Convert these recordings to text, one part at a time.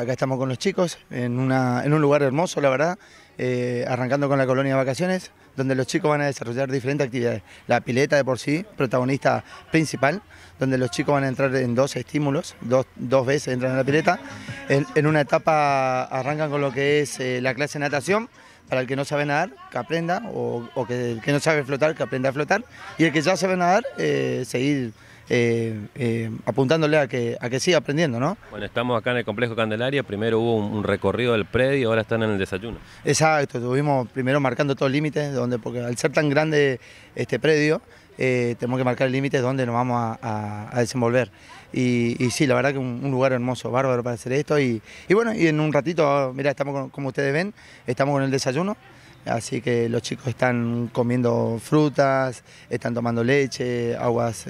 Acá estamos con los chicos, en, una, en un lugar hermoso, la verdad, eh, arrancando con la colonia de vacaciones, donde los chicos van a desarrollar diferentes actividades. La pileta de por sí, protagonista principal, donde los chicos van a entrar en dos estímulos, dos, veces entran en la pileta. En, una etapa arrancan con lo que es eh, la clase de natación, para el que no sabe nadar, que aprenda, o, que el que no sabe flotar, que aprenda a flotar, y el que ya sabe nadar, eh, seguir eh, eh, apuntándole a que, a que siga aprendiendo, ¿no? Bueno, estamos acá en el Complejo Candelaria, primero hubo un, recorrido del predio, ahora están en el desayuno. Exacto, estuvimos primero marcando todos los límites, donde, porque al ser tan grande este predio, eh, tenemos que marcar límites donde nos vamos a, desenvolver. Y, sí, la verdad que un, un, lugar hermoso, bárbaro para hacer esto. Y, bueno, y en un ratito, mira, estamos como ustedes ven, estamos con el desayuno. Así que los chicos están comiendo frutas, están tomando leche, aguas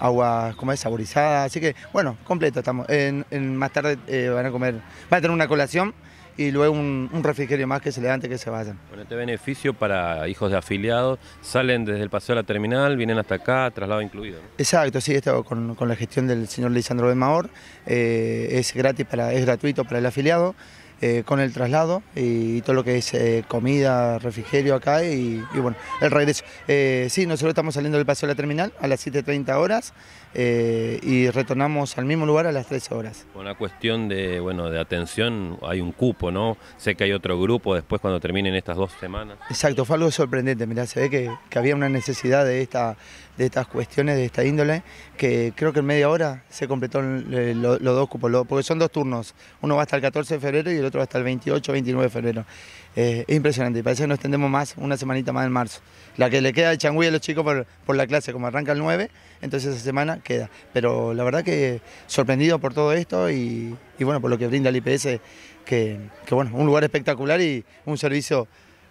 agua como es saborizada, así que bueno, completo estamos. más tarde eh, van a comer, van a tener una colación y luego un, refrigerio más que se levante, que se vayan. con este beneficio para hijos de afiliados, salen desde el paseo a la terminal, vienen hasta acá, traslado incluido. Exacto, sí, esto con, la gestión del señor Lisandro de eh, es gratis, es gratuito para el afiliado. Eh, con el traslado y, todo lo que es eh, comida, refrigerio acá y, bueno, el regreso. Eh, sí, nosotros estamos saliendo del paseo de la terminal a las 7.30 horas eh, y retornamos al mismo lugar a las 13 horas. Una cuestión de, bueno, de atención, hay un cupo, ¿no? Sé que hay otro grupo después cuando terminen estas dos semanas. Exacto, fue algo sorprendente, mira se ve que, que había una necesidad de, esta, de estas cuestiones, de esta índole, que creo que en media hora se completó los dos cupos, porque son dos turnos, uno va hasta el 14 de febrero y el hasta el 28, 29 de febrero. Eh, es impresionante, parece que nos extendemos más, una semanita más en marzo. La que le queda el changüí a los chicos por, la clase, como arranca el 9, entonces esa semana queda. Pero la verdad que sorprendido por todo esto y, bueno, por lo que brinda el IPS, que bueno, un lugar espectacular y un servicio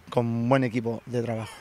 con buen equipo de trabajo.